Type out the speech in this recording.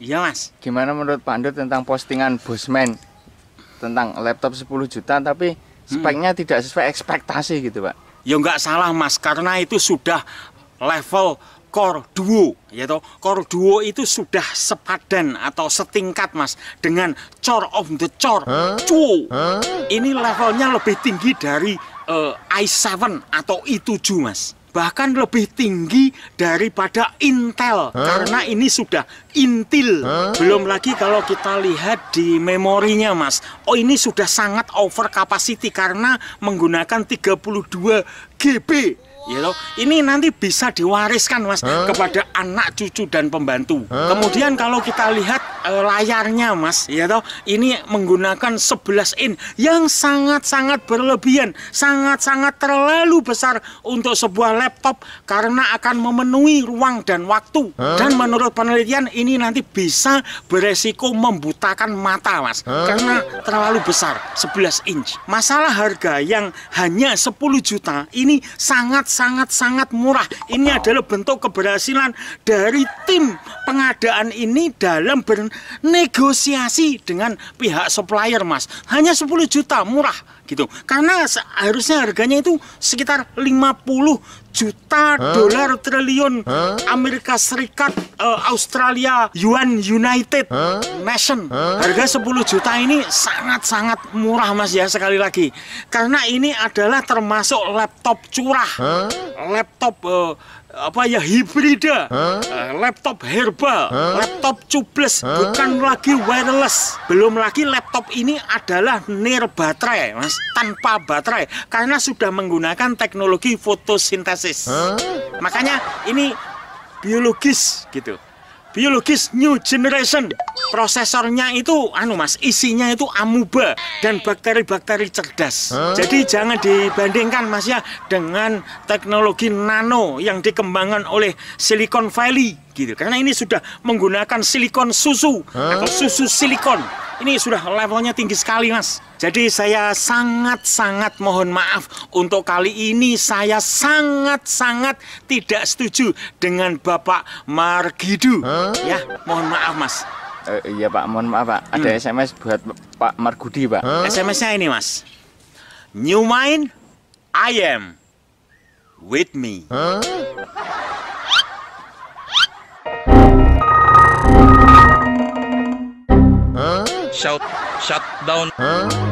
Iya mas. Gimana menurut Pak Andut tentang postingan Bosman tentang laptop 10 juta tapi hmm. speknya hmm. tidak sesuai ekspektasi gitu Pak? Ya nggak salah mas, karena itu sudah level Core Duo yaitu Core Duo itu sudah sepadan atau setingkat mas dengan Core of the Core huh? Duo huh? ini levelnya lebih tinggi dari uh, eh, i7 atau i7 mas bahkan lebih tinggi daripada Intel huh? karena ini sudah Intel huh? belum lagi kalau kita lihat di memorinya mas oh ini sudah sangat over capacity karena menggunakan 32 GB you know? ini nanti bisa diwariskan mas huh? kepada anak cucu dan pembantu kemudian kalau kita lihat Eh, layarnya mas ya toh ini menggunakan 11 in yang sangat-sangat berlebihan sangat-sangat terlalu besar untuk sebuah laptop karena akan memenuhi ruang dan waktu huh? dan menurut penelitian ini nanti bisa beresiko membutakan mata mas huh? karena terlalu besar 11 inch masalah harga yang hanya 10 juta ini sangat-sangat-sangat murah ini adalah bentuk keberhasilan dari tim pengadaan ini dalam ber negosiasi dengan pihak supplier mas hanya 10 juta murah gitu karena seharusnya harganya itu sekitar 50 juta huh? dolar triliun huh? Amerika Serikat uh, Australia Yuan United huh? Nation harga 10 juta ini sangat-sangat murah mas ya sekali lagi karena ini adalah termasuk laptop curah laptop uh, apa ya hibrida, huh? Eh, laptop herbal, huh? laptop cubeless, huh? bukan lagi wireless. Belum lagi laptop ini adalah near baterai, Mas, tanpa baterai karena sudah menggunakan teknologi fotosintesis. Huh? Makanya ini biologis gitu biologis new generation. Prosesornya itu, anu mas, isinya itu amuba dan bakteri-bakteri cerdas. Huh? Jadi jangan dibandingkan mas ya dengan teknologi nano yang dikembangkan oleh Silicon Valley gitu. Karena ini sudah menggunakan silikon susu huh? atau susu silikon. Ini sudah levelnya tinggi sekali mas Jadi saya sangat-sangat mohon maaf Untuk kali ini saya sangat-sangat tidak setuju Dengan Bapak Margidu huh? Ya mohon maaf mas Uh, iya Pak, mohon maaf Pak. Ada hmm. SMS buat Pak Margudi Pak. Huh? SMS-nya ini Mas. New mind, I am with me. Huh? shout shut down huh?